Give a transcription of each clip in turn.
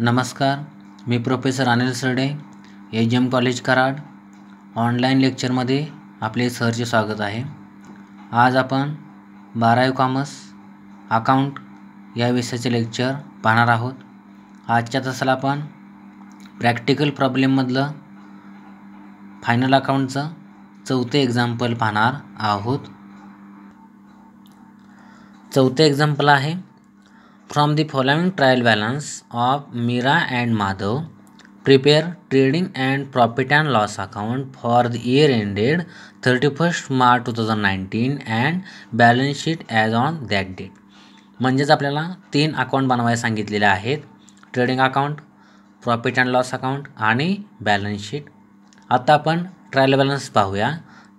नमस्कार मी professor Anil Sarde H M college Karad online लेक्चरमध्ये आपले सरचे स्वागत आहे आज आपण बारावी कॉमर्स अकाउंट या विषयाचे लेक्चर पाहणार आहोत आजच्या तासाला आपण प्रॅक्टिकल प्रॉब्लेममधलं फायनल अकाउंटचं चौथे एक्झाम्पल पाहणार आहोत चौथे एक्झाम्पल आहे from the following trial balance of Mira and Madhav prepare trading and profit and loss account for the year ended 31st March 2019 and balance sheet as on that date म्हणजेच आपल्याला तीन account बनवायला सांगितलेले आहेत trading account profit and loss account आणि balance sheet आता आपण trial balance पाहूया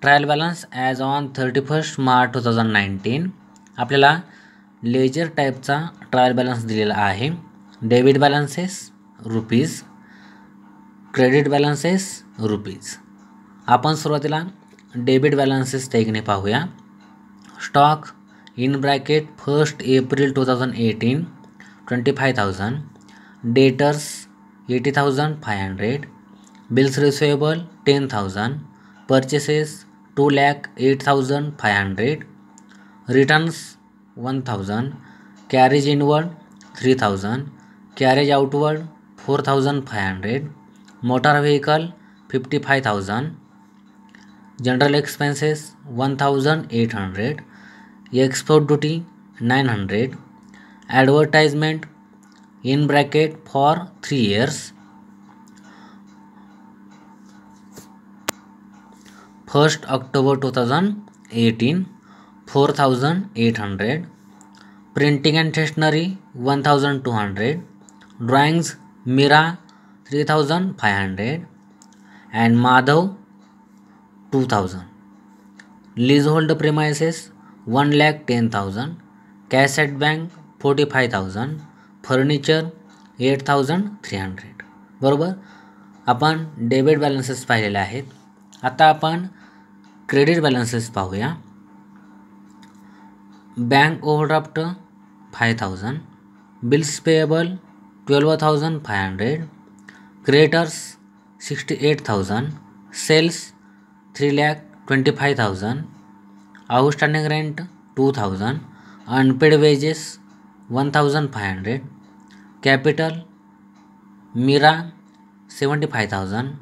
trial balance as on thirty first March two thousand nineteen आपल्याला लेजर टाईपचा ट्रायल बॅलन्स दिलेला आहे debit balances rupees credit balances rupees आपण सुरुवातीला डेबिट बॅलन्सेस टेकने पाहूया stock in bracket first April two thousand eighteen twenty five thousand debtors eighty thousand five hundred bills receivable ten thousand purchases two lakh eight thousand five hundred returns one thousand carriage inward three thousand carriage outward four thousand five hundred motor vehicle fifty five thousand general expenses one thousand eight hundred export duty nine hundred advertisement in bracket for three years first October two thousand eighteen four thousand eight hundred printing and stationery one thousand two hundred drawings Meera three thousand five hundred and Madhav two thousand leasehold premises one lakh ten thousand cash at bank forty five thousand furniture eight thousand three hundred बरोबर आपण debit balances पाहिलेले आहेत आता आपण credit balances पाहूया bank overdraft five thousand bills payable twelve thousand five hundred creditors sixty eight thousand sales three lakh twenty five thousand outstanding rent two thousand unpaid wages one thousand five hundred capital Meera seventy five thousand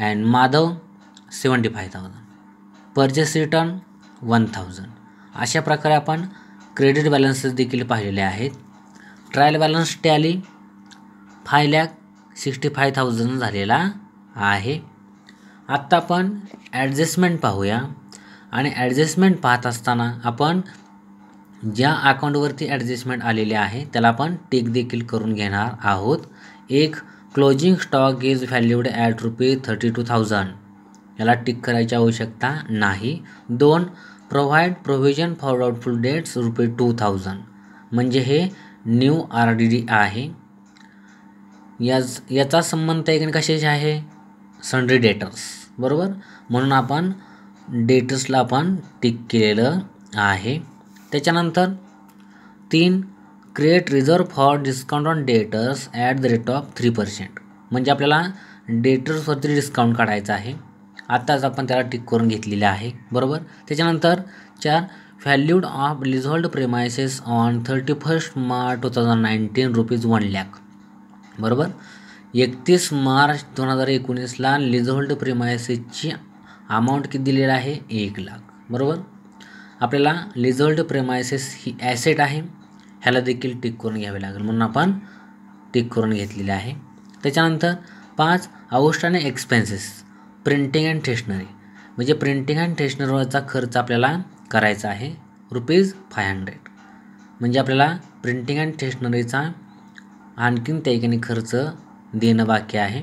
and Madhav seventy five thousand purchase return one thousand अशा प्रकारे आपण credit balances देखील पाहिलेले आहेत trial balance tally five lakh sixty five thousand झालेला आहे आत्ता आपण ॲडजस्टमेंट पाहूया आणि ॲडजस्टमेंट पाहत असताना आपण ज्या अकाउंटवरती ॲडजस्टमेंट आलेले आहे त्याला आपण टेक देखील करून घेणार आहोत एक closing stock is valued at rupee thirty two thousand याला टिक करायची आवश्यकता नाही दोन provide provision for doubtful debts रुपये टू थाउजंड म्हणजे हे न्यू आर डी डी आहे याच याचा संबंध एक की कशाशी आहे सन्ड्री डेटर्स बरोबर म्हणून आपण डेटर्सला आपण टिक केलेलं आहे त्याच्यानंतर तीन create reserve for discount on debtors at the rate of three percent म्हणजे आपल्याला डेटर्सवरती डिस्काउंट काढायचा आहे आत्ताच आपण त्याला टिक करून घेतलेले आहे बरोबर त्याच्यानंतर चार valued of leasehold premises on thirty first March two thousand nineteen rupees one lakh बरोबर एकतीस मार्च दोन हजार एकोणीसला लिझॉल्ड प्रेमायसेसची अमाऊंट किती दिलेली आहे एक लाख बरोबर आपल्याला लिझोल्ड प्रेमायसेस ही ॲसेट आहे ह्याला देखील टिक करून घ्यावे लागेल म्हणून आपण टिक करून घेतलेले आहे त्याच्यानंतर पाच आणि एक्सपेन्सेस प्रिंटिंग अँड स्टेशनरी म्हणजे प्रिंटिंग अँड स्टेशनरीवरचा खर्च आपल्याला करायचा आहे रुपीज फाय हंड्रेड म्हणजे आपल्याला प्रिंटिंग अँड स्टेशनरीचा आणखीन त्या ठिकाणी खर्च देणं बाकी आहे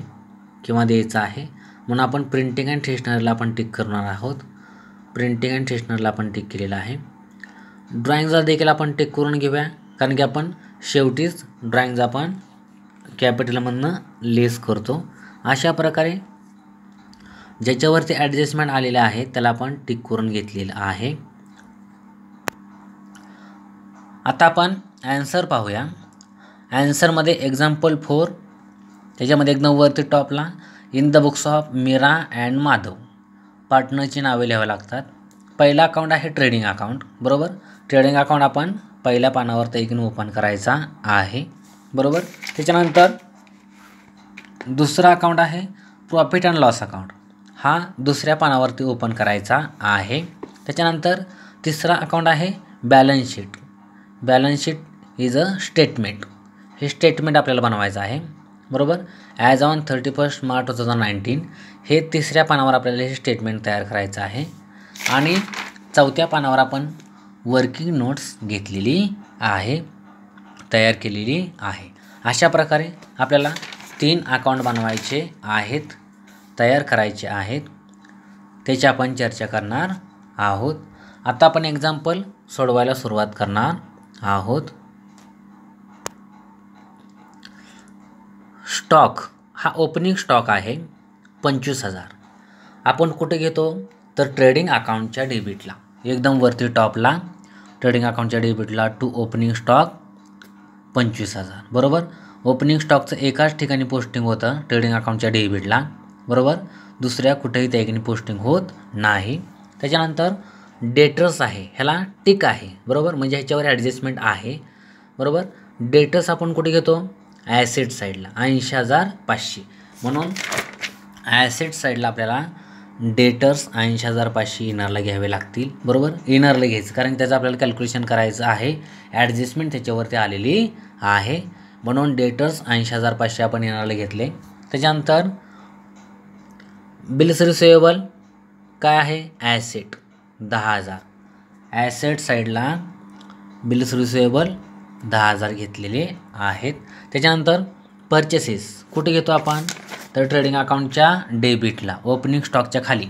किंवा द्यायचं आहे म्हणून आपण प्रिंटिंग अँड स्टेशनरीला आपण टिक करणार आहोत प्रिंटिंग अँड स्टेशनरीला आपण टिक केलेलं आहे ड्रॉइंगचा देखील आपण टिक करून घेऊया कारण की आपण शेवटीच ड्रॉइंगचा आपण कॅपिटलमधनं लेस करतो अशा प्रकारे ज्याच्यावरती ॲडजस्टमेंट आलेलं आहे त्याला आपण टिक करून घेतलेलं आहे आता आपण ॲन्सर पाहूया ॲन्सरमध्ये एक्झाम्पल फोर त्याच्यामध्ये एकदम वरती टॉपला in the books of Meera and Madhav पार्टनरची नावे लिहावं लागतात पहिला अकाउंट आहे ट्रेडिंग अकाउंट बरोबर ट्रेडिंग अकाउंट आपण पहिल्या पानावर तैकीन ओपन करायचा आहे बरोबर त्याच्यानंतर दुसरा अकाउंट आहे प्रॉफिट अँड लॉस अकाउंट हा दुसऱ्या पानावरती ओपन करायचा आहे त्याच्यानंतर तिसरा अकाउंट आहे balance sheet balance sheet is a statement हे स्टेटमेंट आपल्याला बनवायचं आहे बरोबर as on thirty first March two thousand nineteen हे तिसऱ्या पानावर आपल्याला हे स्टेटमेंट तयार करायचं आहे आणि चौथ्या पानावर आपण वर्किंग नोट्स घेतलेली आहे तयार केलेली आहे अशा प्रकारे आपल्याला तीन अकाउंट बनवायचे आहेत तयार करायचे आहेत त्याची आपण चर्चा करणार आहोत आता आपण एक्झाम्पल सोडवायला सुरुवात करणार आहोत स्टॉक हा ओपनिंग स्टॉक आहे पंचवीस हजार आपण कुठे घेतो तर ट्रेडिंग अकाउंटच्या डेबिटला एकदम वरती टॉपला ट्रेडिंग अकाउंटच्या डेबिटला टू ओपनिंग स्टॉक पंचवीस हजार बरोबर ओपनिंग स्टॉकचं एकाच ठिकाणी पोस्टिंग होतं ट्रेडिंग अकाउंटच्या डेबिटला बरोबर दुसऱ्या कुठेही त्या ठिकाणी पोस्टिंग होत नाही त्याच्यानंतर डेटर्स आहे ह्याला टिक आहे बरोबर म्हणजे ह्याच्यावर ॲडजस्टमेंट आहे बरोबर डेटर्स आपण कुठे घेतो ॲसेट साईडला ऐंशी हजार पाचशे म्हणून ॲसेट साईडला आपल्याला डेटर्स ऐंशी हजार पाचशे इनरला घ्यावे लागतील बरोबर इनरला घ्यायचं कारण त्याचं आपल्याला कॅल्क्युलेशन करायचं आहे ॲडजस्टमेंट त्याच्यावरती आलेली आहे म्हणून डेटर्स ऐंशी हजार पाचशे आपण इनरला घेतले त्याच्यानंतर बिल्स रिसिवेबल काय आहे ॲसेट दहा हजार ॲसेट साईडला बिल्स रिसिवेबल दहा हजार घेतलेले आहेत त्याच्यानंतर परचेसेस कुठे घेतो आपण तर ट्रेडिंग अकाउंटच्या डेबिटला ओपनिंग स्टॉकच्या खाली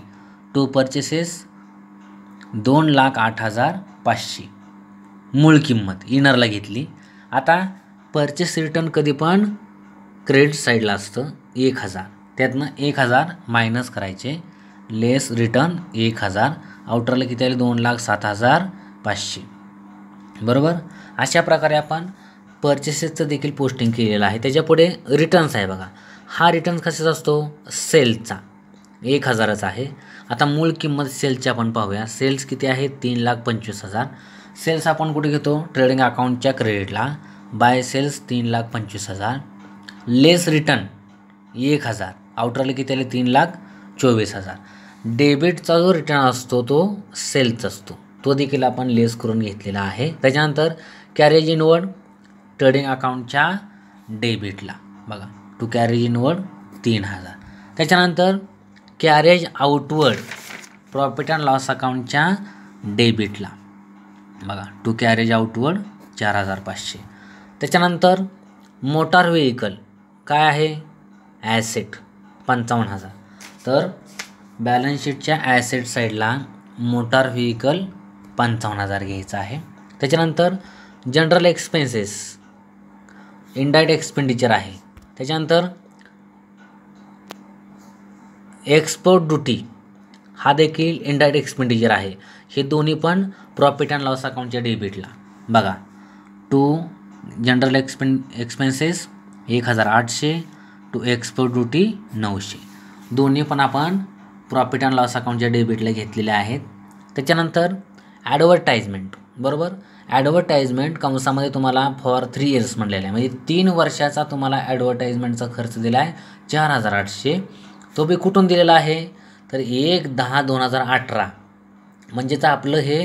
टू परचेसेस दोन लाख आठ हजार पाचशे मूळ किंमत इनरला घेतली आता परचेस रिटर्न कधी पण क्रेडिट साईडला असतं एक हजार त्यातनं एक हजार मायनस करायचे लेस रिटर्न एक हजार आउटरला किती आले दोन लाख सात हजार पाचशे बरोबर अशा प्रकारे आपण परचेसेसचं देखील पोस्टिंग केलेलं आहे त्याच्यापुढे रिटर्न्स आहे बघा हा रिटर्न्स कशाचा असतो सेल्सचा एक हजारच आहे आता मूळ किंमत सेल्सची आपण पाहूया सेल्स किती आहे तीन लाख पंचवीस हजार सेल्स आपण कुठे घेतो ट्रेडिंग अकाउंटच्या क्रेडिटला बाय सेल्स तीन लाख पंचवीस हजार लेस रिटर्न एक हजार आउटरला किती आले तीन लाख चोवीस हजार डेबिटचा जो रिटर्न असतो तो सेल्स असतो तो देखील आपण लेस करून घेतलेला आहे त्याच्यानंतर कॅरेज इनवर्ड ट्रेडिंग अकाउंटच्या डेबिटला बघा टू कॅरेज इनवर्ड तीन हजार त्याच्यानंतर carriage outward profit and loss अकाउंटच्या डेबिटला बघा टू कॅरेज आउटवर्ड चार हजार पाचशे त्याच्यानंतर मोटार व्हेकल काय आहे ॲसेट पंचावन्न हजार तर बॅलन्स शीटच्या ॲसेट साईडला मोटार व्हेकल पंचावन्न हजार घ्यायचा आहे त्याच्यानंतर जनरल एक्सपेन्सेस इनडायरेक्ट एक्सपेंडिचर आहे त्याच्यानंतर एक्सपोर्ट ड्युटी हा देखील इनडायरेक्ट एक्सपेंडिचर आहे हे दोन्ही पण प्रॉफिट अँड लॉस अकाउंटच्या डेबिटला बघा टू जनरल एक्सपें एक्सपेन्सेस एक हजार आठशे टू एक्सपोर्ट ड्युटी नऊशे दोन्ही पण आपण प्रॉफिट अँड लॉस अकाउंटच्या डेबिटला घेतलेले आहेत त्याच्यानंतर ॲडव्हर्टाईजमेंट बरोबर ॲडव्हर्टाईजमेंट कंसामध्ये तुम्हाला फॉर थ्री इयर्स म्हणलेला आहे म्हणजे तीन वर्षाचा तुम्हाला ॲडव्हर्टाईजमेंटचा खर्च दिला आहे चार हजार आठशे तो बी कुठून दिलेला आहे तर एक दहा दोन हजार अठरा म्हणजेच आपलं हे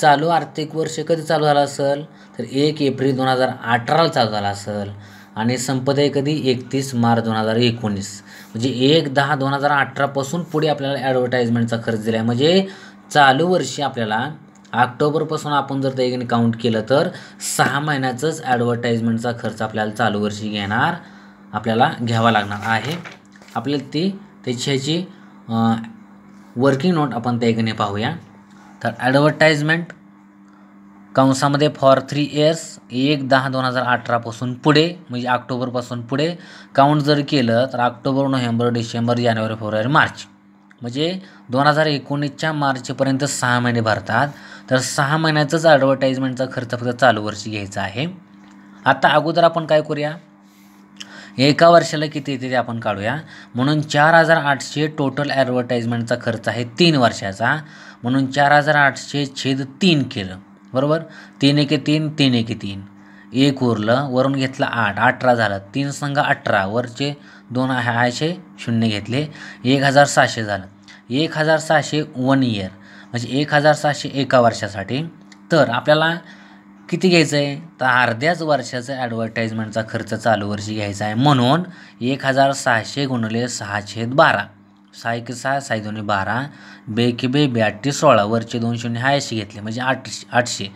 चालू आर्थिक वर्ष कधी चालू झालं असेल तर एक एप्रिल दोन हजार अठराला चालू झालं असेल आणि संपत आहे कधी एकतीस मार्च दोन हजार एकोणीस म्हणजे एक दहा दोन हजार अठरापासून पुढे आपल्याला ॲडव्हर्टाईजमेंटचा खर्च दिला आहे म्हणजे चालू वर्षी आपल्याला ऑक्टोबरपासून आपण जर त्याने काउंट केलं तर सहा महिन्याचंच ॲडव्हर्टाईजमेंटचा खर्च आपल्याला चालू वर्षी घेणार आपल्याला घ्यावा लागणार आहे आपल्याला ती त्याची ह्याची वर्किंग नोट आपण त्याने पाहूया तर ॲडव्हर्टाईजमेंट कंसामध्ये फॉर थ्री इयर्स एक दहा दोन हजार अठरापासून पुढे म्हणजे ऑक्टोबरपासून पुढे काउंट जर केलं तर ऑक्टोबर नोव्हेंबर डिसेंबर जानेवारी फेब्रुवारी मार्च म्हणजे दोन हजार एकोणीसच्या मार्चपर्यंत सहा महिने भरतात तर सहा महिन्याचंच ॲडव्हर्टाईजमेंटचा खर्च फक्त चालू वर्षी घ्यायचा आहे आता अगोदर आपण काय करूया एका वर्षाला किती येते ते आपण काढूया म्हणून चार हजार आठशे टोटल ॲडव्हर्टाईजमेंटचा खर्च आहे तीन वर्षाचा म्हणून चार हजार आठशे छेद तीन केलं बरोबर तीन एके तीन तीन एके तीन एक उरलं वरून घेतलं आठ अठरा झालं तीन संघ अठरा वरचे दोन आहे शून्य घेतले एक हजार सहाशे झालं एक हजार सहाशे वन इयर म्हणजे एक हजार सहाशे एका वर्षासाठी तर आपल्याला किती घ्यायचं आहे तर अर्ध्याच वर्षाचं ॲडव्हर्टाईजमेंटचा खर्च चालू वर्षी घ्यायचा आहे म्हणून एक हजार सहाशे गुणले सहाशे बारा सहा एक सहा सहा दोन्ही बारा बे के बे ब्याटी सोळा वरचे दोन शून्य घेतले म्हणजे आठशे आठशे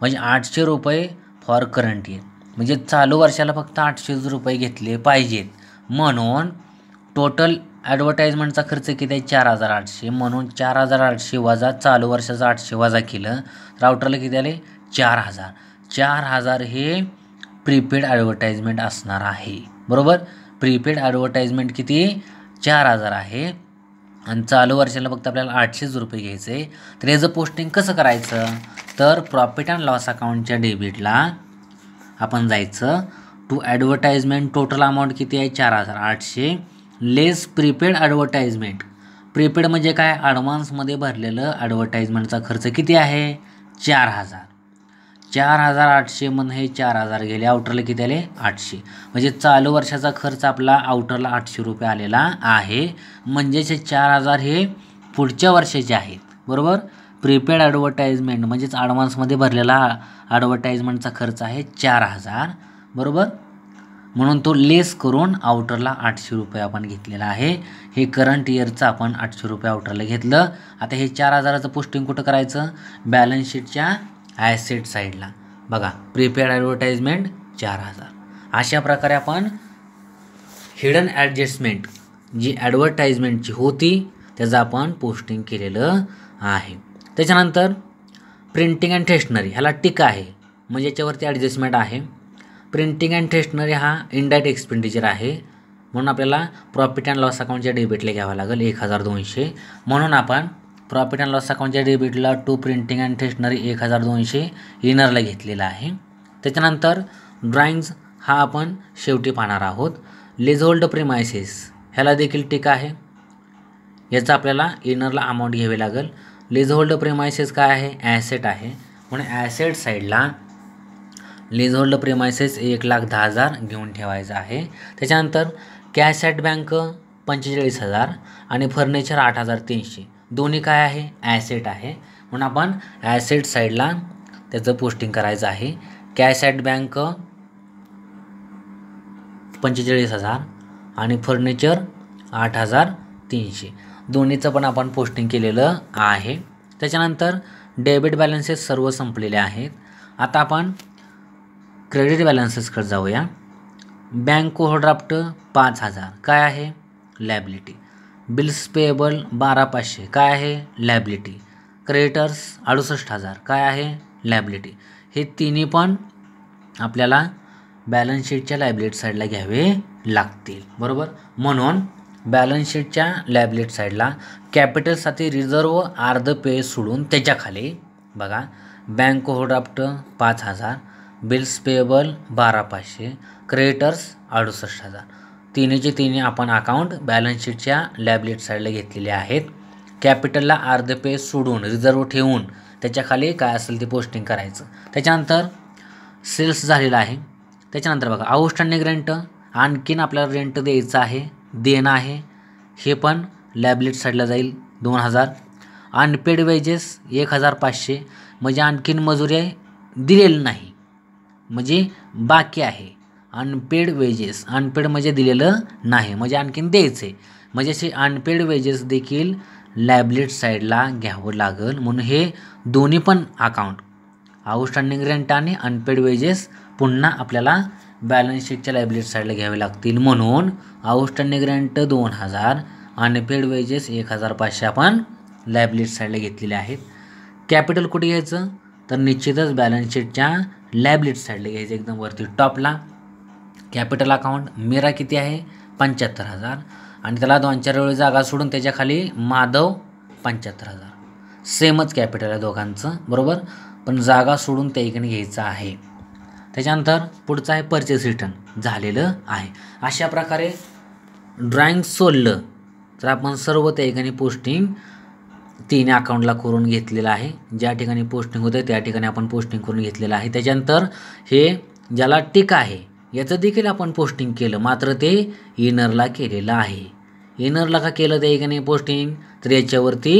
म्हणजे आठशे रुपये फॉर करंट इयर म्हणजे चालू वर्षाला फक्त आठशे रुपये घेतले पाहिजेत म्हणून टोटल ॲडव्हर्टाईजमेंटचा खर्च किती आहे चार हजार आठशे म्हणून चार हजार आठशे वजा चालू वर्षाचा आठशे वजा केलं राऊटरला किती आले चार हजार चार हजार हे प्रीपेड ॲडव्हर्टाईजमेंट असणार आहे बरोबर प्रीपेड ॲडव्हर्टाईजमेंट किती चार हजार आहे आणि चालू वर्षाला फक्त आपल्याला आठशेच रुपये घ्यायचे तर याचं पोस्टिंग कसं करायचं तर प्रॉफिट अँड लॉस अकाउंटच्या डेबिटला आपण जायचं टू ॲडव्हर्टाईजमेंट टोटल अमाऊंट किती आहे चार हजार आठशे लेस प्रीपेड ॲडव्हर्टाईजमेंट प्रीपेड म्हणजे काय ॲडव्हान्समध्ये भरलेलं ॲडव्हर्टाईजमेंटचा खर्च किती आहे चार हजार चार हजार आठशे म्हण हे चार हजार गेले आउटरला किती आले आठशे म्हणजे चालू वर्षाचा खर्च आपला आउटरला आठशे रुपये आलेला आहे म्हणजेच हे चार हजार हे पुढच्या वर्षाचे आहेत बरोबर प्रीपेड ॲडव्हर्टाईजमेंट म्हणजेच ॲडव्हान्समध्ये भरलेला ॲडव्हर्टाईजमेंटचा खर्च आहे चार हजार बरोबर म्हणून तो लेस करून आउटरला आठशे रुपये आपण घेतलेला आहे हे करंट इयरचं आपण आठशे रुपये आउटरला घेतलं आता हे चार हजाराचं पोस्टिंग कुठं करायचं बॅलन्स शीटच्या ॲसेट साईडला बघा प्रीपेड ॲडव्हर्टाईजमेंट चार हजार अशा प्रकारे आपण हिडन ॲडजस्टमेंट जी ॲडव्हर्टाईजमेंटची होती त्याचं आपण पोस्टिंग केलेलं आहे त्याच्यानंतर प्रिंटिंग अँड स्टेशनरी ह्याला टिका आहे म्हणजे याच्यावरती ॲडजस्टमेंट आहे प्रिंटिंग अँड स्टेशनरी हा इनडायरेक्ट एक्सपेंडिचर आहे म्हणून आपल्याला प्रॉफिट अँड लॉस अकाउंटच्या डेबिटला घ्यावं लागेल एक हजार दोनशे म्हणून आपण प्रॉफिट अँड लॉस अकाउंटच्या डेबिटला टू प्रिंटिंग अँड स्टेशनरी एक हजार दोनशे इनरला घेतलेला आहे त्याच्यानंतर ड्रॉइंग्ज हा आपण शेवटी पाहणार आहोत लेझोल्ड प्रिमायसेस ह्याला देखील टीका आहे याचा आपल्याला इनरला अमाऊंट घ्यावी लागेल लेझोल्ड प्रेमायसेस काय आहे ॲसेट आहे म्हणून ॲसेट साईडला लेझहोल्ड प्रिमायसेस एक लाख दहा हजार घेऊन ठेवायचं आहे त्याच्यानंतर कॅश ॲट बँक पंचेचाळीस हजार आणि फर्निचर आठ हजार तीनशे दोन्ही काय आहे ॲसेट आहे म्हणून आपण ॲसेट साईडला त्याचं पोस्टिंग करायचं आहे कॅश ॲट बँक पंचेचाळीस हजार आणि फर्निचर आठ हजार तीनशे दोन्हीचं पण आपण पोस्टिंग केलेलं आहे त्याच्यानंतर डेबिट बॅलन्सेस सर्व संपलेले आहेत आता आपण क्रेडिट बॅलन्सेसकडे जाऊया बँक ओव्हरड्राफ्ट पाच हजार काय आहे लॅबिलिटी बिल्स पेएबल बारा पाचशे काय आहे लॅबिलिटी क्रेडिटर्स अडुसष्ट हजार काय आहे लॅबलिटी हे तिन्ही पण आपल्याला बॅलन्स शीटच्या लायबिलिटी साईडला घ्यावे लागतील बरोबर म्हणून बॅलन्स शीटच्या साईडला कॅपिटलसाठी रिझर्व अर्ध पे सोडून त्याच्याखाली बघा बँक ओव्हरड्राफ्ट पाच हजार बिल्स पेएबल बारा पाचशे क्रेडिटर्स अडुसष्ट हजार तिन्हीचे तिने आपण अकाउंट बॅलन्स शीटच्या लॅबलेट साईडला घेतलेले आहेत कॅपिटलला अर्धे पे सोडून रिझर्व ठेवून त्याच्याखाली काय असेल ते पोस्टिंग करायचं त्याच्यानंतर सेल्स झालेला आहे त्याच्यानंतर बघा आउटस्टँडिंग रेंट आणखीन आपल्याला रेंट द्यायचं आहे देणं आहे हे पण लॅबलेट साईडला जाईल दोन हजार अनपेड वेजेस एक हजार पाचशे म्हणजे आणखीन मजुरी दिलेली नाही म्हणजे बाकी आहे अनपेड वेजेस अनपेड म्हणजे दिलेलं नाही म्हणजे आणखीन द्यायचं आहे म्हणजे असे अनपेड वेजेस देखील लॅबलेट साईडला घ्यावं लागेल म्हणून हे दोन्ही पण अकाउंट आउटस्टँडिंग रेंट आणि अनपेड वेजेस पुन्हा आपल्याला बॅलन्स शीटच्या लायब्रेट साईडला घ्यावे लागतील म्हणून आउटस्टँडिंग रेंट दोन हजार अनपेड वेजेस एक हजार पाचशे आपण लायब्रेट साईडला घेतलेले आहेत कॅपिटल कुठे घ्यायचं तर निश्चितच बॅलन्स शीटच्या साईडला घ्यायचं एकदम वरती टॉपला कॅपिटल अकाउंट मीरा किती आहे पंच्याहत्तर हजार आणि त्याला दोन चार वेळी जागा सोडून त्याच्याखाली माधव पंच्याहत्तर हजार सेमच कॅपिटल आहे दोघांचं बरोबर पण जागा सोडून त्या इकडे घ्यायचं आहे त्याच्यानंतर पुढचं आहे परचेस रिटर्न झालेलं आहे अशा प्रकारे ड्रॉइंग सोडलं तर आपण सर्व त्या ठिकाणी पोस्टिंग तीन अकाउंटला करून घेतलेलं आहे ज्या ठिकाणी पोस्टिंग होते त्या ठिकाणी आपण पोस्टिंग करून घेतलेलं आहे त्याच्यानंतर हे ज्याला टिक आहे याचं देखील आपण पोस्टिंग केलं मात्र ते इनरला केलेलं आहे इनरला का केलं ते की नाही पोस्टिंग तर याच्यावरती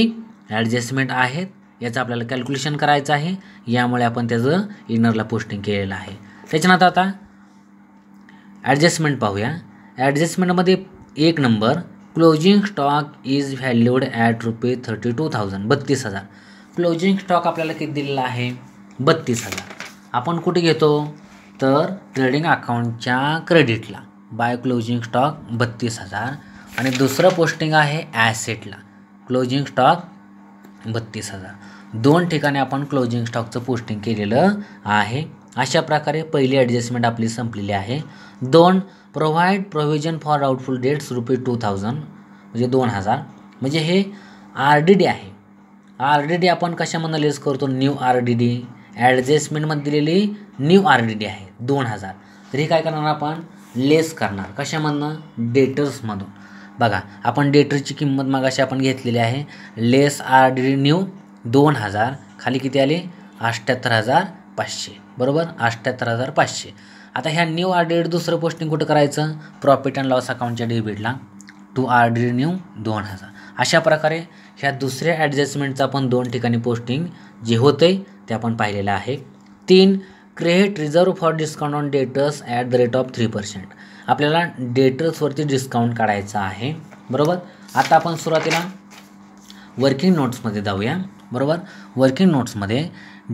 ॲडजस्टमेंट आहेत याचं आपल्याला कॅल्क्युलेशन करायचं आहे यामुळे आपण त्याचं इनरला पोस्टिंग केलेलं आहे त्याच्यानंतर आता ॲडजस्टमेंट पाहूया ॲडजस्टमेंटमध्ये एक number closing stock is valued at rupee thirty two thousand बत्तीस हजार क्लोजिंग स्टॉक आपल्याला किती दिलेला आहे बत्तीस हजार आपण कुठे घेतो तर ट्रेडिंग अकाउंटच्या क्रेडिटला बाय क्लोजिंग स्टॉक बत्तीस हजार आणि दुसरं पोस्टिंग आहे ॲसेटला क्लोजिंग स्टॉक बत्तीस हजार दोन ठिकाणी आपण क्लोजिंग स्टॉकचं पोस्टिंग केलेलं आहे अशा प्रकारे पहिली ॲडजस्टमेंट आपली संपलेली आहे दोन provide provision for doubtful debts रुपये टू थाउजंड म्हणजे दोन हजार म्हणजे हे आर डी डी आहे आर डी डी आपण कशा लेस करतो न्यू आर डी डी ॲडजस्टमेंटमध्ये दिलेली न्यू आर डी डी आहे दोन हजार तर हे काय करणार आपण लेस करणार कशामधनं डेटर्समधून बघा आपण डेटरची किंमत मगाशी आपण घेतलेली आहे less R D D new दोन हजार खाली किती आले अष्ट्याहत्तर हजार पाचशे बरोबर अष्ट्याहत्तर हजार पाचशे आता ह्या न्यू आर डी दुसरं पोस्टिंग कुठं करायचं प्रॉफिट अँड लॉस अकाउंटच्या डेबिटला टू आर डी न्यू दोन हजार अशा प्रकारे ह्या दुसऱ्या ॲडजस्टमेंटचं आपण दोन ठिकाणी पोस्टिंग जे आहे ते आपण पाहिलेलं आहे तीन create reserve for discount on debtors at the rate of three percent आपल्याला डेटर्सवरती डिस्काउंट काढायचा आहे बरोबर आता आपण सुरुवातीला वर्किंग नोट्समध्ये जाऊया बरोबर वर्किंग नोट्समध्ये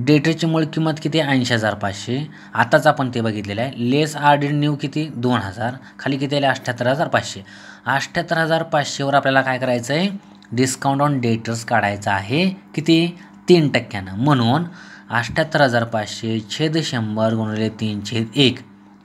डेटरची मूळ किंमत किती ऐंशी हजार पाचशे आताच आपण ते बघितलेलं आहे लेस आर डी न्यू किती दोन हजार खाली किती आले अठ्ठ्याहत्तर हजार पाचशे अठ्ठ्याहत्तर हजार पाचशेवर आपल्याला काय करायचं आहे डिस्काउंट ऑन डेटर्स काढायचं आहे किती तीन टक्क्यानं म्हणून अठ्ठ्याहत्तर हजार पाचशे छेद शंभर गुणले तीन छेद एक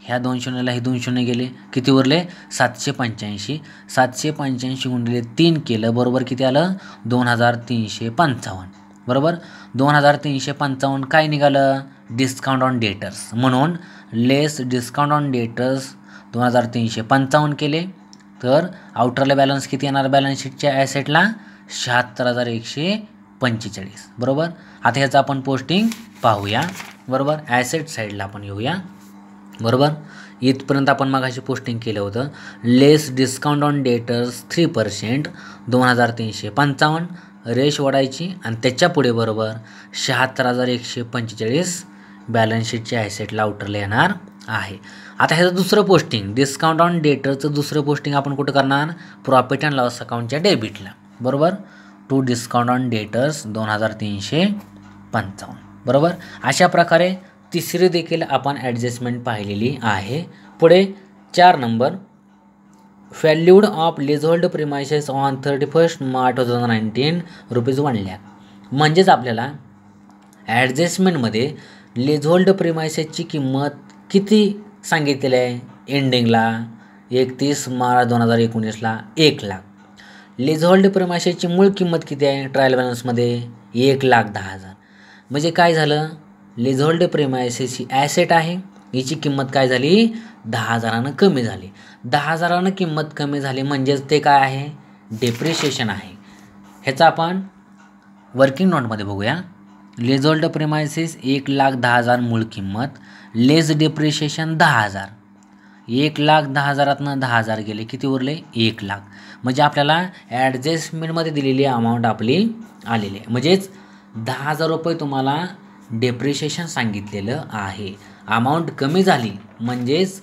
ह्या दोन शून्यला हे दोन शून्य गेले किती उरले सातशे पंच्याऐंशी सातशे पंच्याऐंशी गुणले तीन केलं बरोबर किती आलं दोन हजार तीनशे पंचावन्न बरोबर दोन हजार तीनशे पंचावन्न काय निघालं डिस्काउंट ऑन डेटर्स म्हणून लेस डिस्काउंट ऑन डेटर्स दोन हजार तीनशे पंचावन्न केले तर आउटरला बॅलन्स किती येणार बॅलन्स शीटच्या ॲसेटला शहात्तर हजार एकशे पंचेचाळीस बरोबर आता ह्याचं आपण पोस्टिंग पाहूया बरोबर ॲसेट साईडला आपण येऊया बरोबर इथपर्यंत आपण मगाशी पोस्टिंग केलं होतं less discount on debtors three percent दोन हजार तीनशे पंचावन्न रेश वाढायची आणि त्याच्या पुढे बरोबर शहात्तर हजार एकशे पंचेचाळीस बॅलन्स शीटच्या ॲसेटला उतरले येणार आहे आता ह्याचं दुसरं पोस्टिंग डिस्काउंट ऑन डेटरचं दुसरं पोस्टिंग आपण कुठं करणार प्रॉफिट अँड लॉस अकाउंटच्या डेबिटला बरोबर टू डिस्काउंट ऑन डेटर्स दोन हजार तीनशे पंचावन्न बरोबर अशा प्रकारे तिसरी देखील आपण ॲडजस्टमेंट पाहिलेली आहे पुढे चार number valued of leasehold premises on thirty first March two thousand nineteen rupees one lakh म्हणजेच आपल्याला ॲडजस्टमेंटमध्ये लेझहोल्ड प्रिमायसेसची किंमत किती सांगितलेली आहे एंडिंगला एकतीस मार्च दोन हजार एकोणीसला एक लाख लेझहॉल्ड प्रमाशाची मूळ किंमत किती आहे ट्रायल बॅलन्समध्ये एक लाख दहा हजार म्हणजे काय झालं लेझॉल्ड प्रेमायसेसची ॲसेट आहे याची किंमत काय झाली दहा हजारानं कमी झाली दहा हजारानं किंमत कमी झाली म्हणजेच ते काय आहे डेप्रिशिएशन आहे ह्याचं आपण वर्किंग नोटमध्ये बघूया लेझोल्ड प्रेमायसेस एक लाख दहा हजार मूळ किंमत लेझ डेप्रिशिएशन दहा हजार एक लाख दहा हजारातनं दहा हजार गेले किती उरले एक लाख म्हणजे आपल्याला ॲडजस्टमेंटमध्ये दिलेली अमाऊंट आपली आलेली आहे म्हणजेच दहा हजार रुपये तुम्हाला डेप्रिशिएशन सांगितलेलं आहे अमाऊंट कमी झाली म्हणजेच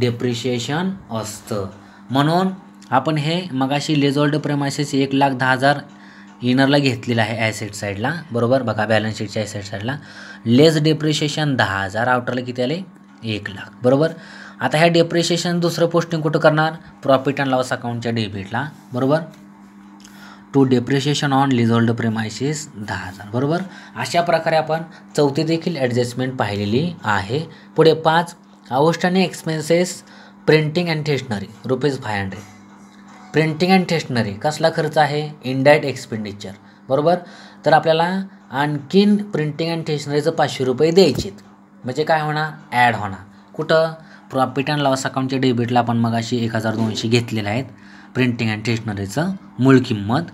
डेप्रिशिएशन असतं म्हणून आपण हे मगाशी लेझोल्ड प्रेमायसेस एक लाख दहा हजार इनरला घेतलेला आहे ॲसेट साईडला बरोबर बघा बॅलन्स शीटच्या ॲसेट साईडला लेस डेप्रिशिएशन दहा हजार आउटरला किती आले एक लाख बरोबर आता ह्या डेप्रिशिएशन दुसरं पोस्टिंग कुठं करणार प्रॉफिट अँड लॉस अकाउंटच्या डेबिटला बरोबर to depreciation on leasehold premises दहा हजार बरोबर अशा प्रकारे आपण चौथी देखील ॲडजस्टमेंट पाहिलेली आहे पुढे पाच आवश्यक expenses printing and stationery rupees five hundred printing and stationery कसला खर्च आहे इनडायरेक्ट एक्सपेंडिचर बरोबर तर आपल्याला आणखीन प्रिंटिंग अँड स्टेशनरीचं पाचशे रुपये द्यायचेत म्हणजे काय होणार ॲड होणार कुठं प्रॉफिट अँड लॉस अकाउंटच्या डेबिटला आपण मग अशी एक हजार दोनशे घेतलेले आहेत प्रिंटिंग अँड स्टेशनरीचं मूळ किंमत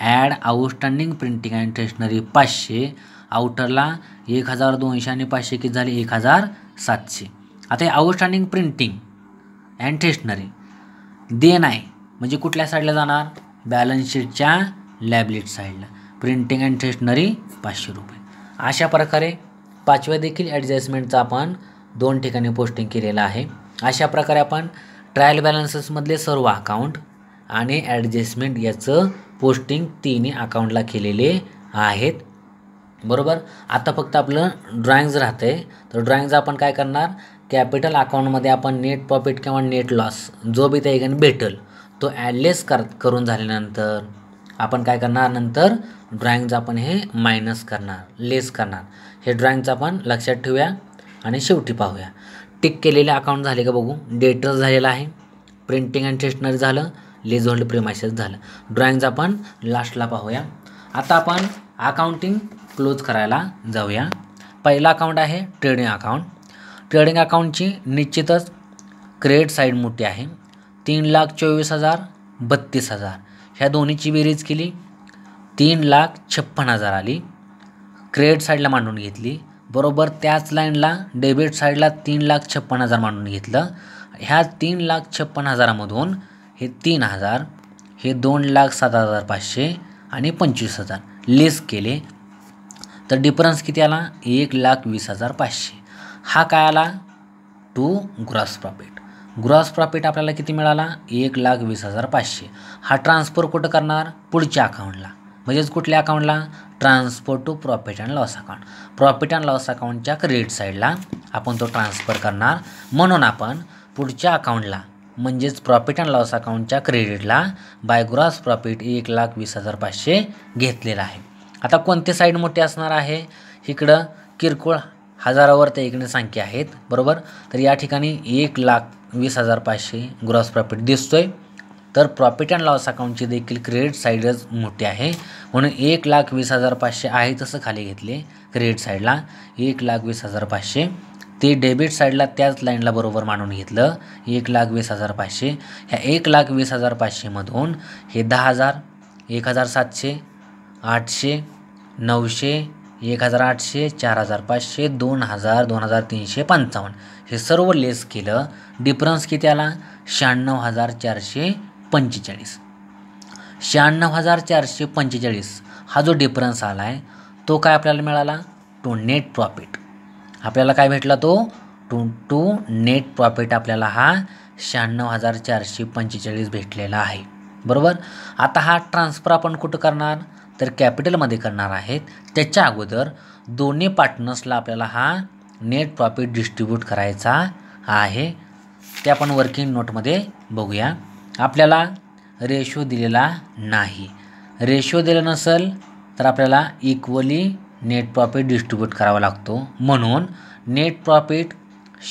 add outstanding printing and stationery पाचशे आउटरला एक हजार दोनशे आणि पाचशे किती झाले एक हजार सातशे आता हे आउटस्टँडिंग प्रिंटिंग अँड स्टेशनरी देण आहे म्हणजे कुठल्या साईडला जाणार बॅलन्स शीटच्या लॅबलेट साईडला प्रिंटिंग अँड स्टेशनरी पाचशे रुपये अशा प्रकारे पाचव्या देखील ॲडजस्टमेंटचा आपण दोन ठिकाणी पोस्टिंग केलेलं आहे अशा प्रकारे आपण ट्रायल बॅलन्सेसमधले सर्व अकाउंट आणि ॲडजस्टमेंट याचं पोस्टिंग तिन्ही अकाउंटला केलेले आहेत बरोबर आता फक्त आपलं ड्रॉइंग्ज राहतं आहे तर ड्रॉइंगचं आपण काय करणार कॅपिटल अकाउंटमध्ये आपण नेट प्रॉफिट किंवा नेट लॉस जो बी त्या भेटेल तो ॲडलेस कर करून झाल्यानंतर आपण काय करणार नंतर ड्रॉइंगचं आपण हे मायनस करणार लेस करणार हे ड्रॉइंगचं आपण लक्षात ठेवूया आणि शेवटी पाहूया टिक केलेले अकाउंट झाले का बघू डेटर झालेला आहे प्रिंटिंग अँड स्टेशनरी झालं लेज होल्ड प्रिमायसेस झालं ड्रॉइंगचं आपण लास्टला पाहूया आता आपण अकाउंटिंग क्लोज करायला जाऊया पहिला अकाउंट आहे ट्रेडिंग अकाउंट ट्रेडिंग अकाउंटची निश्चितच क्रेडिट साईड मोठी आहे तीन लाख चोवीस हजार बत्तीस हजार ह्या दोन्हीची बेरीज केली तीन लाख छप्पन हजार आली क्रेडिट साईडला मांडून घेतली बरोबर त्याच लाईनला डेबिट साईडला तीन लाख छप्पन हजार मांडून घेतलं ह्या तीन लाख छप्पन हजारामधून हे तीन हजार हे दोन लाख सात हजार पाचशे आणि पंचवीस हजार लेस केले तर डिफरन्स किती आला एक लाख वीस हजार पाचशे हा काय आला to gross profit gross profit आपल्याला किती मिळाला एक लाख वीस हजार पाचशे हा ट्रान्सफर कुठं करणार पुढच्या अकाउंटला म्हणजेच कुठल्या अकाउंटला transfer to profit and loss account profit and loss अकाउंटच्या क्रेडिट साईडला आपण तो ट्रान्सफर करणार म्हणून आपण पुढच्या अकाउंटला म्हणजेच प्रॉफिट अँड लॉस अकाउंटच्या क्रेडिटला बाय ग्रॉस प्रॉफिट एक लाख वीस हजार पाचशे घेतलेला आहे आता कोणते साईड मोठे असणार आहे इकडं किरकोळ हजारावर ते इकडे संख्या आहेत बरोबर तर या ठिकाणी एक लाख वीस हजार पाचशे ग्रॉस प्रॉफिट दिसतोय तर प्रॉफिट अँड लॉस अकाउंटची देखील क्रेडिट साईडच मोठी आहे म्हणून एक लाख वीस हजार पाचशे आहे तसं खाली घेतले क्रेडिट साईडला एक लाख वीस हजार पाचशे ते डेबिट साईडला त्याच लाईनला बरोबर मानून घेतलं एक लाख वीस हजार पाचशे ह्या एक लाख वीस हजार पाचशेमधून हे दहा हजार एक हजार सातशे आठशे नऊशे एक हजार आठशे चार हजार पाचशे दोन हजार दोन हजार तीनशे पंचावन्न हे सर्व लेस केलं डिफरन्स किती आला शहाण्णव हजार चारशे पंचेचाळीस शहाण्णव हजार चारशे पंचेचाळीस हा जो डिफरन्स आला आहे तो काय आपल्याला मिळाला टू नेट प्रॉफिट आपल्याला काय भेटला तो टू टू नेट प्रॉफिट आपल्याला हा शहाण्णव हजार चारशे पंचेचाळीस भेटलेला आहे बरोबर आता हा ट्रान्सफर आपण कुठं करणार तर कॅपिटलमध्ये करणार आहेत त्याच्या अगोदर दोन्ही पार्टनर्सला आपल्याला हा नेट प्रॉफिट डिस्ट्रीब्यूट करायचा आहे ते आपण वर्किंग नोटमध्ये बघूया आपल्याला रेशो दिलेला नाही रेशो दिला नसेल तर आपल्याला इक्वली नेट प्रॉफिट डिस्ट्रीब्यूट करावा लागतो म्हणून नेट प्रॉफिट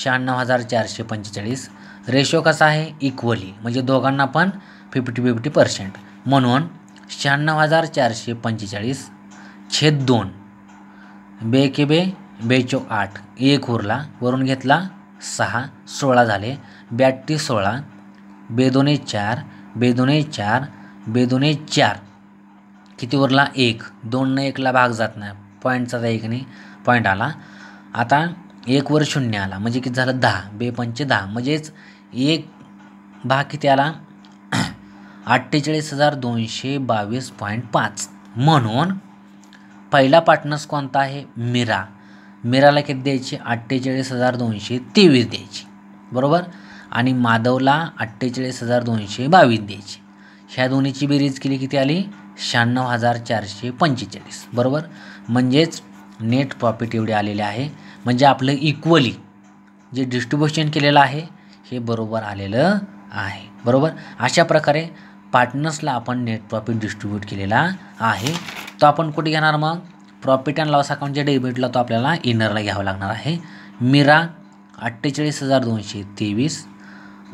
शहाण्णव हजार चारशे पंचेचाळीस रेशो कसा आहे इक्वली म्हणजे दोघांना पण फिफ्टी फिफ्टी पर्सेंट म्हणून शहाण्णव हजार चारशे पंचेचाळीस छेद दोन बे के बे बेचो आठ एक उरला वरून घेतला सहा सोळा झाले ब्याऐंशी सोळा बेदोने चार बेदोने चार बेदोने चार किती उरला एक दोननं एकला भाग जात नाही पॉईंटचा एक नाही पॉईंट आला आता एकवर शून्य आला म्हणजे किती झालं दहा बेपंचे दहा म्हणजेच एक भाग किती आला अठ्ठेचाळीस हजार दोनशे बावीस पॉईंट पाच म्हणून पहिला पार्टनर्स कोणता आहे मिरा मिराला किती द्यायची अठ्ठेचाळीस हजार दोनशे तेवीस द्यायची बरोबर आणि माधवला अठ्ठेचाळीस हजार दोनशे बावीस द्यायची ह्या दोन्हीची बेरीज केली किती आली शहाण्णव हजार चारशे पंचेचाळीस बरोबर म्हणजेच नेट प्रॉफिट एवढे आलेले आहे म्हणजे आपलं इक्वली जे डिस्ट्रीब्युशन केलेलं आहे हे बरोबर आलेलं आहे बरोबर अशा प्रकारे पार्टनर्सला आपण नेट प्रॉफिट डिस्ट्रीब्यूट केलेला आहे तो आपण कुठे घेणार मग प्रॉफिट अँड लॉस अकाउंटच्या डेबिटला तो आपल्याला इनरला घ्यावा लागणार आहे मीरा अठ्ठेचाळीस हजार दोनशे तेवीस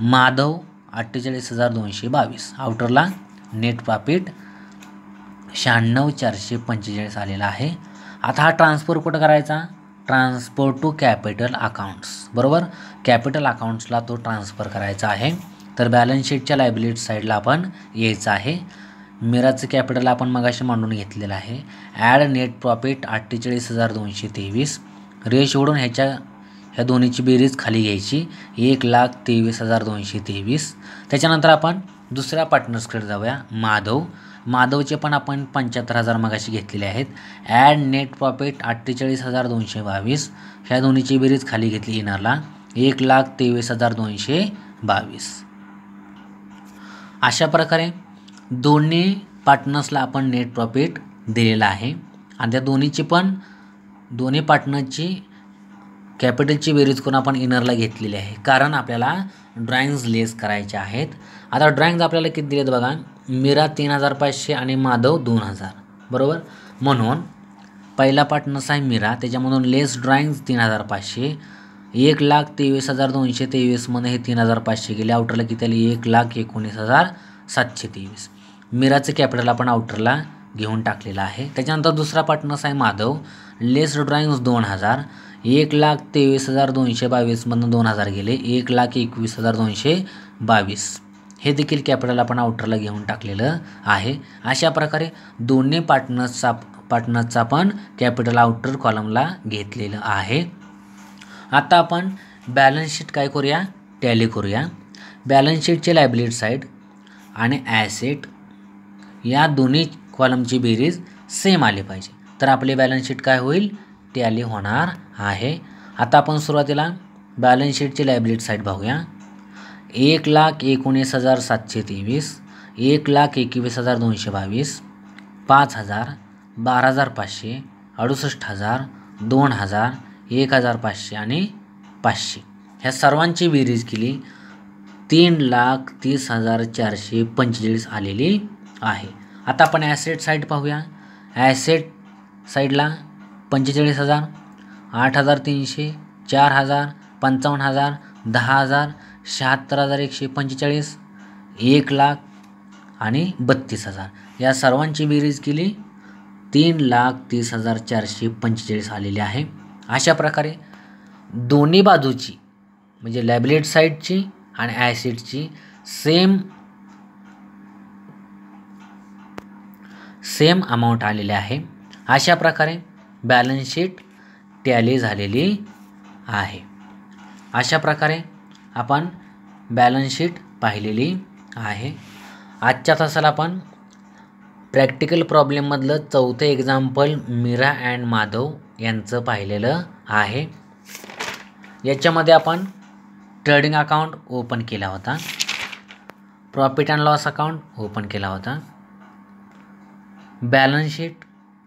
माधव अठ्ठेचाळीस हजार दोनशे बावीस आउटरला नेट प्रॉफिट शहाण्णव चारशे पंचेचाळीस आलेला आहे आता हा ट्रान्सफर कुठं करायचा ट्रान्सफर टू कॅपिटल अकाउंट्स बरोबर कॅपिटल अकाउंट्सला तो ट्रान्सफर करायचा आहे तर बॅलन्स शीटच्या लायबिलिटी साईडला आपण यायचं आहे मिराचं कॅपिटल आपण मगाशी मांडून घेतलेलं आहे ॲड नेट प्रॉफिट अठ्ठेचाळीस हजार दोनशे तेवीस रेश ओढून ह्याच्या ह्या दोन्हीची बेरीज खाली घ्यायची एक लाख तेवीस हजार दोनशे तेवीस त्याच्यानंतर आपण दुसऱ्या पार्टनर्सकडे जाऊया माधव माधवचे पण आपण पंच्याहत्तर हजार मगाशी घेतलेले आहेत ॲड नेट प्रॉफिट अठ्ठेचाळीस हजार दोनशे बावीस ह्या दोन्हीची बेरीज खाली घेतली येणारला एक लाख तेवीस हजार दोनशे बावीस अशा प्रकारे दोन्ही पार्टनर्सला आपण नेट प्रॉफिट दिलेला आहे आणि त्या दोन्हीची पण दोन्ही पार्टनरची कॅपिटलची बेरीज करून आपण इनरला घेतलेली आहे कारण आपल्याला ड्रॉइंग्ज लेस करायचे आहेत आता ड्रॉइंग्ज आपल्याला किती दिलेत बघा मीरा तीन हजार पाचशे आणि माधव दोन हजार बरोबर म्हणून पहिला पार्ट आहे मीरा त्याच्यामधून लेस ड्रॉइंग्ज तीन हजार पाचशे एक लाख तेवीस हजार दोनशे तेवीसमध्ये हे तीन हजार पाचशे गेले आउटरला किती आले एक लाख एकोणीस हजार सातशे तेवीस मीराचं कॅपिटल आपण आउटरला घेऊन टाकलेलं आहे त्याच्यानंतर दुसरा पार्टनर्स आहे माधव लेस ड्रॉइंग्ज दोन हजार एक लाख तेवीस हजार दोनशे बावीसमधून दोन हजार गेले एक लाख एकवीस हजार दोनशे बावीस हे देखील कॅपिटल आपण आउटरला घेऊन टाकलेलं आहे अशा प्रकारे दोन्ही पार्टनर्सचा पार्टनर्सचा पण कॅपिटल आउटर कॉलमला घेतलेलं आहे आता आपण बॅलन्स शीट काय करूया टॅली करूया बॅलन्स शीटचे लायबिलिटी साईड आणि ॲसेट या दोन्ही कॉलमची बेरीज सेम आली पाहिजे तर आपली बॅलन्स शीट काय होईल वरती आली होणार आहे आता आपण सुरुवातीला बॅलन्स शीटची साईट साईड बघूया एक लाख एकोणीस हजार सातशे तेवीस एक लाख एकवीस हजार दोनशे बावीस पाच हजार बारा हजार पाचशे अडुसष्ट हजार दोन हजार एक हजार पाचशे आणि पाचशे ह्या सर्वांची बेरीज केली तीन लाख तीस हजार चारशे पंचेचाळीस आलेली आहे आता आपण ॲसेट साईड पाहूया ॲसेट साईडला पंचेचाळीस हजार आठ हजार तीनशे चार हजार पंचावन्न हजार दहा हजार शहात्तर हजार एकशे पंचेचाळीस एक लाख आणि बत्तीस हजार या सर्वांची बेरीज केली तीन लाख तीस हजार चारशे पंचेचाळीस आलेली आहे अशा प्रकारे दोन्ही बाजूची म्हणजे लॅबलेट साईडची आणि ॲसिडची सेम सेम अमाऊंट आलेले आहे अशा प्रकारे बॅलन्स शीट टॅली झालेली आहे अशा प्रकारे आपण बॅलन्स शीट पाहिलेली आहे आजच्या तासाला आपण प्रॅक्टिकल प्रॉब्लेममधलं चौथं एक्झाम्पल मीरा अँड माधव यांचं पाहिलेलं आहे याच्यामध्ये आपण ट्रेडिंग अकाउंट ओपन केला होता profit and loss account open केला होता बॅलन्स शीट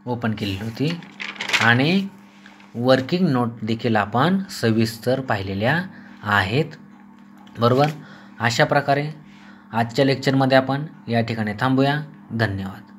ओपन केलेली होती आणि वर्किंग नोट देखील आपण सविस्तर पाहिलेल्या आहेत बरोबर अशा प्रकारे आजच्या लेक्चरमध्ये आपण या ठिकाणी थांबूया धन्यवाद